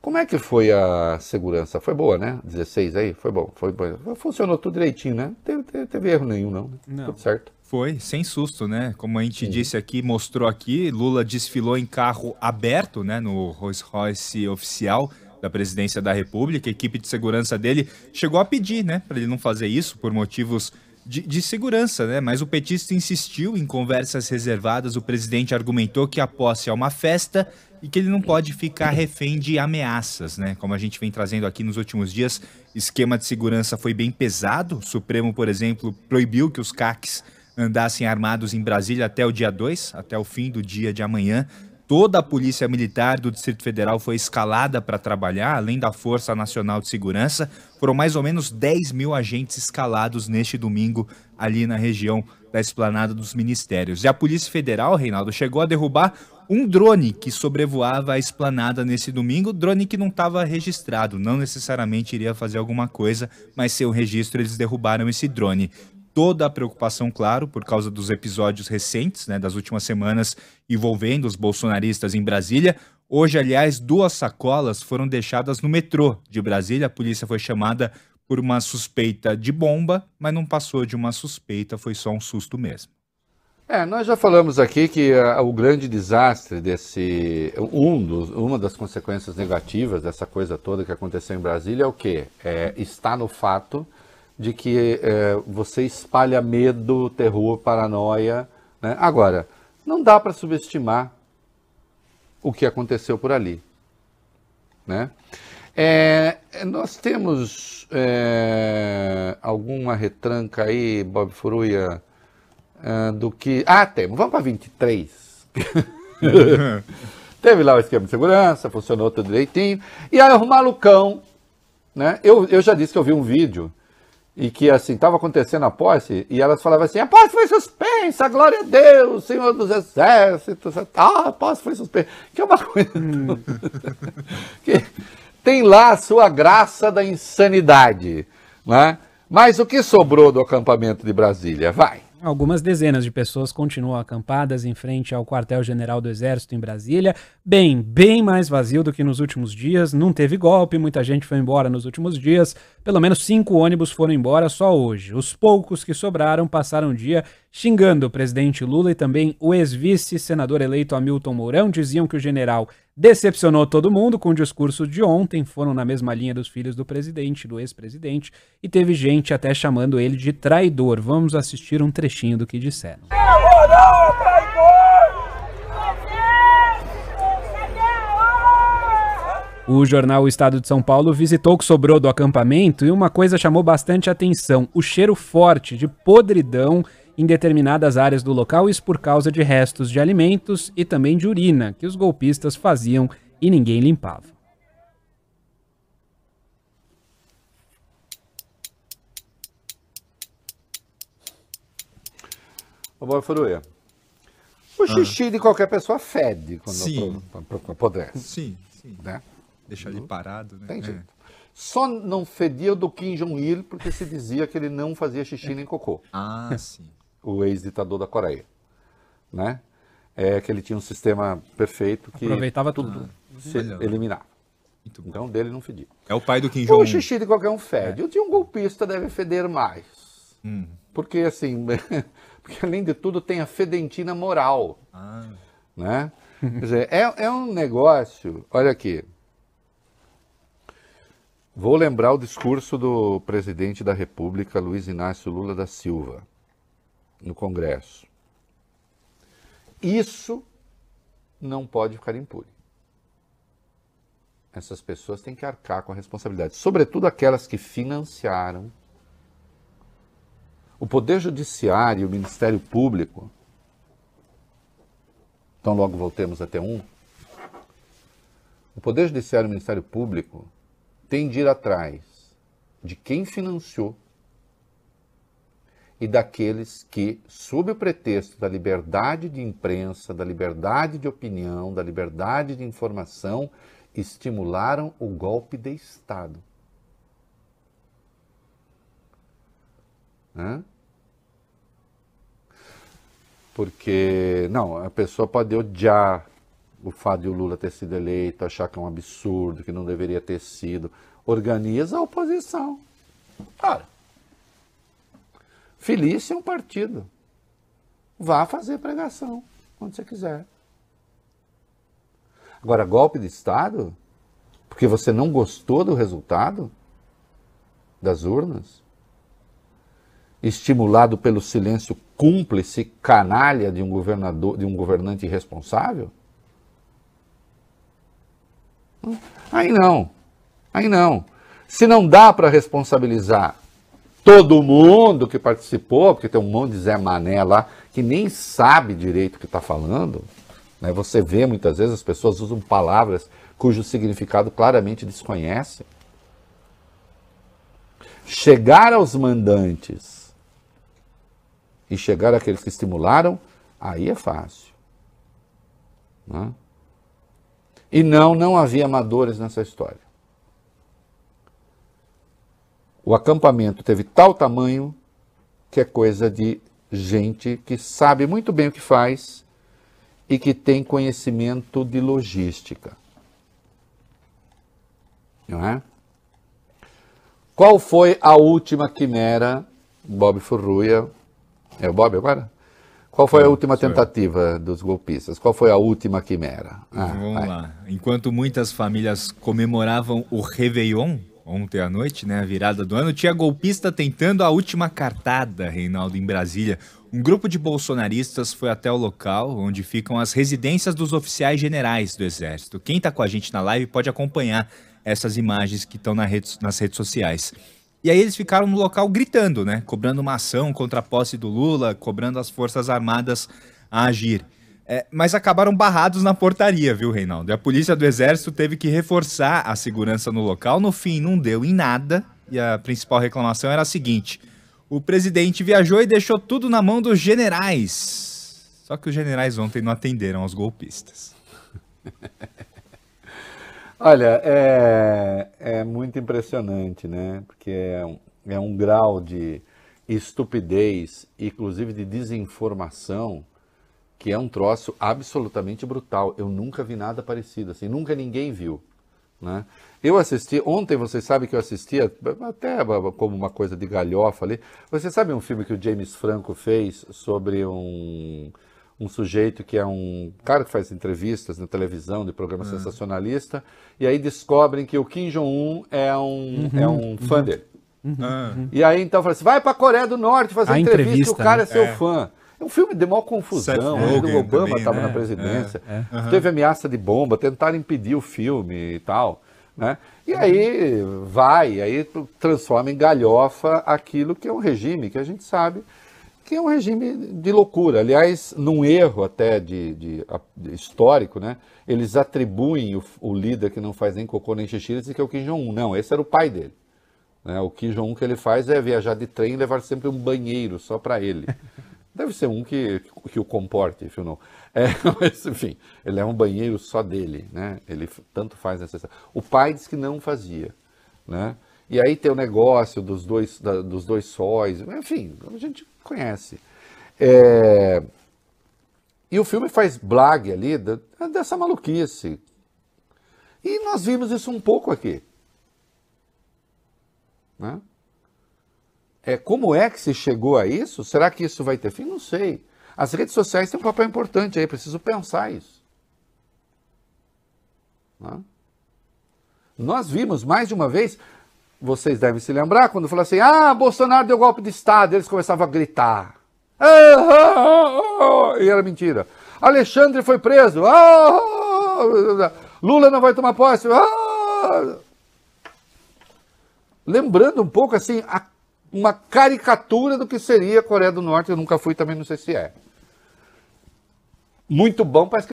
Como é que foi a segurança? Foi boa, né? 16 aí? Foi bom. Foi, Funcionou tudo direitinho, né? Teve, teve, teve erro nenhum, não. Né? não. Tudo certo. Foi, sem susto, né? Como a gente Sim. disse aqui, mostrou aqui, Lula desfilou em carro aberto, né? No Rolls Royce oficial da presidência da República. A equipe de segurança dele chegou a pedir, né? Para ele não fazer isso por motivos de, de, segurança, né? Mas o petista insistiu em conversas reservadas. O presidente argumentou que a posse é uma festa e que ele não pode ficar refém de ameaças, né? Como a gente vem trazendo aqui nos últimos dias, esquema de segurança foi bem pesado. O Supremo, por exemplo, proibiu que os CACs andassem armados em Brasília até o dia 2, até o fim do dia de amanhã toda a Polícia Militar do Distrito Federal foi escalada para trabalhar, além da Força Nacional de Segurança. Foram mais ou menos 10 mil agentes escalados neste domingo ali na região da Esplanada dos Ministérios. E a Polícia Federal, Reinaldo, chegou a derrubar um drone que sobrevoava a esplanada nesse domingo, drone que não estava registrado, não necessariamente iria fazer alguma coisa, mas o registro eles derrubaram esse drone toda a preocupação, claro, por causa dos episódios recentes, né, das últimas semanas envolvendo os bolsonaristas em Brasília. Hoje, aliás, duas sacolas foram deixadas no metrô de Brasília. A polícia foi chamada por uma suspeita de bomba, mas não passou de uma suspeita, foi só um susto mesmo. É, nós já falamos aqui que ah, o grande desastre desse. Um dos, uma das consequências negativas dessa coisa toda que aconteceu em Brasília é o quê? É, está no fato de que é, você espalha medo, terror, paranoia. Né? Agora, não dá para subestimar o que aconteceu por ali. Né? É, nós temos é, alguma retranca aí, Bob Furuia, é, do que. Ah, temos. Vamos para 23. Teve lá o esquema de segurança, funcionou tudo direitinho. E aí o malucão, né? Eu, eu já disse que eu vi um vídeo e que assim estava acontecendo a posse, e elas falavam assim: a posse foi suspensa, glória a Deus, Senhor dos Exércitos, ah, a posse foi suspensa. Que é uma coisa. Hum. que tem lá a sua graça da insanidade. Né? Mas o que sobrou do acampamento de Brasília? Vai. Algumas dezenas de pessoas continuam acampadas em frente ao quartel-general do Exército em Brasília, bem, bem mais vazio do que nos últimos dias. Não teve golpe, muita gente foi embora nos últimos dias. Pelo menos cinco ônibus foram embora só hoje. Os poucos que sobraram passaram o dia xingando o presidente Lula e também o ex-vice-senador eleito Hamilton Mourão. Diziam que o general Decepcionou todo mundo com o discurso de ontem, foram na mesma linha dos filhos do presidente, do ex-presidente, e teve gente até chamando ele de traidor. Vamos assistir um trechinho do que disseram. O jornal O Estado de São Paulo visitou o que sobrou do acampamento e uma coisa chamou bastante atenção: o cheiro forte de podridão em determinadas áreas do local, isso por causa de restos de alimentos e também de urina que os golpistas faziam e ninguém limpava. Agora, Furuê, o xixi ah. de qualquer pessoa fede quando sim. apodrece. Sim, sim. Né? Deixa ele uhum. parado, né? Tem é. jeito. É. Só não fedia do Kim Jong-il porque se dizia que ele não fazia xixi é. nem cocô. Ah, sim o ex-ditador da Coreia, né? É que ele tinha um sistema perfeito que aproveitava tudo, eliminava. Então dele não fedia. É o pai do Kim Jong. O xixi de qualquer um fede. É. O de um golpista deve feder mais, hum. porque assim, porque além de tudo tem a fedentina moral, ah. né? Quer dizer, é, é um negócio. Olha aqui. Vou lembrar o discurso do presidente da República, Luiz Inácio Lula da Silva no Congresso. Isso não pode ficar impune. Essas pessoas têm que arcar com a responsabilidade, sobretudo aquelas que financiaram o Poder Judiciário e o Ministério Público. Então, logo voltemos até um. O Poder Judiciário e o Ministério Público têm de ir atrás de quem financiou e daqueles que, sob o pretexto da liberdade de imprensa, da liberdade de opinião, da liberdade de informação, estimularam o golpe de Estado. Porque, não, a pessoa pode odiar o fato de o Lula ter sido eleito, achar que é um absurdo, que não deveria ter sido. Organiza a oposição. Cara. Felício é um partido. Vá fazer pregação quando você quiser. Agora, golpe de Estado, porque você não gostou do resultado das urnas, estimulado pelo silêncio cúmplice, canalha de um governador, de um governante irresponsável? Aí não. Aí não. Se não dá para responsabilizar todo mundo que participou, porque tem um monte de Zé Mané lá que nem sabe direito o que está falando. Né? Você vê muitas vezes as pessoas usam palavras cujo significado claramente desconhecem. Chegar aos mandantes e chegar àqueles que estimularam, aí é fácil. Né? E não, não havia amadores nessa história. O acampamento teve tal tamanho que é coisa de gente que sabe muito bem o que faz e que tem conhecimento de logística. Não é? Qual foi a última quimera, Bob Furruia? É o Bob agora? Qual foi a última tentativa dos golpistas? Qual foi a última quimera? Ah, Vamos vai. lá. Enquanto muitas famílias comemoravam o Réveillon, ontem à noite, né, a virada do ano, tinha golpista tentando a última cartada, Reinaldo, em Brasília. Um grupo de bolsonaristas foi até o local onde ficam as residências dos oficiais generais do Exército. Quem está com a gente na live pode acompanhar essas imagens que estão na rede, nas redes sociais. E aí eles ficaram no local gritando, né? Cobrando uma ação contra a posse do Lula, cobrando as Forças Armadas a agir. É, mas acabaram barrados na portaria, viu, Reinaldo? E a polícia do exército teve que reforçar a segurança no local. No fim, não deu em nada. E a principal reclamação era a seguinte: o presidente viajou e deixou tudo na mão dos generais. Só que os generais ontem não atenderam aos golpistas. Olha, é, é, muito impressionante, né? Porque é um, é um grau de estupidez, inclusive de desinformação, que é um troço absolutamente brutal. Eu nunca vi nada parecido assim, nunca ninguém viu. Né? Eu assisti, ontem vocês sabem que eu assisti, até como uma coisa de galhofa ali. Você sabe um filme que o James Franco fez sobre um, um sujeito que é um cara que faz entrevistas na televisão, de programa uhum. sensacionalista, e aí descobrem que o Kim Jong-un é um, é uhum, é um uhum. fã dele. Uhum. Ah. E aí então fala assim: vai para a Coreia do Norte fazer entrevista, entrevista, o cara é né? seu é. fã. É um filme de maior confusão. O Obama estava né? na presidência. É, é. Uhum. Teve ameaça de bomba, tentaram impedir o filme e tal. Né? E uhum. aí vai, aí transforma em galhofa aquilo que é um regime que a gente sabe que é um regime de loucura. Aliás, num erro até de, de, de histórico, né? eles atribuem o, o, líder que não faz nem cocô nem xixi, eles dizem que é o Kim Jong-un. Não, esse era o pai dele. Né? O Kim Jong-un que ele faz é viajar de trem e levar sempre um banheiro só para ele. Deve ser um que, que o comporte, enfim, não. É, mas, enfim, ele é um banheiro só dele, né? Ele tanto faz necessário. O pai diz que não fazia, né? E aí tem o negócio dos dois, da, dos dois sóis, enfim, a gente conhece. É... E o filme faz blague ali da, dessa maluquice. E nós vimos isso um pouco aqui. Né? É, como é que se chegou a isso? Será que isso vai ter fim? Não sei. As redes sociais têm um papel importante aí, preciso pensar isso. Não? Nós vimos mais de uma vez, vocês devem se lembrar, quando falaram assim: ah, Bolsonaro deu golpe de Estado, eles começavam a gritar. E era mentira. Alexandre foi preso. Lula não vai tomar posse. Lembrando um pouco assim a uma caricatura do que seria a Coreia do Norte. Eu nunca fui, também não sei se é. Muito bom, parece que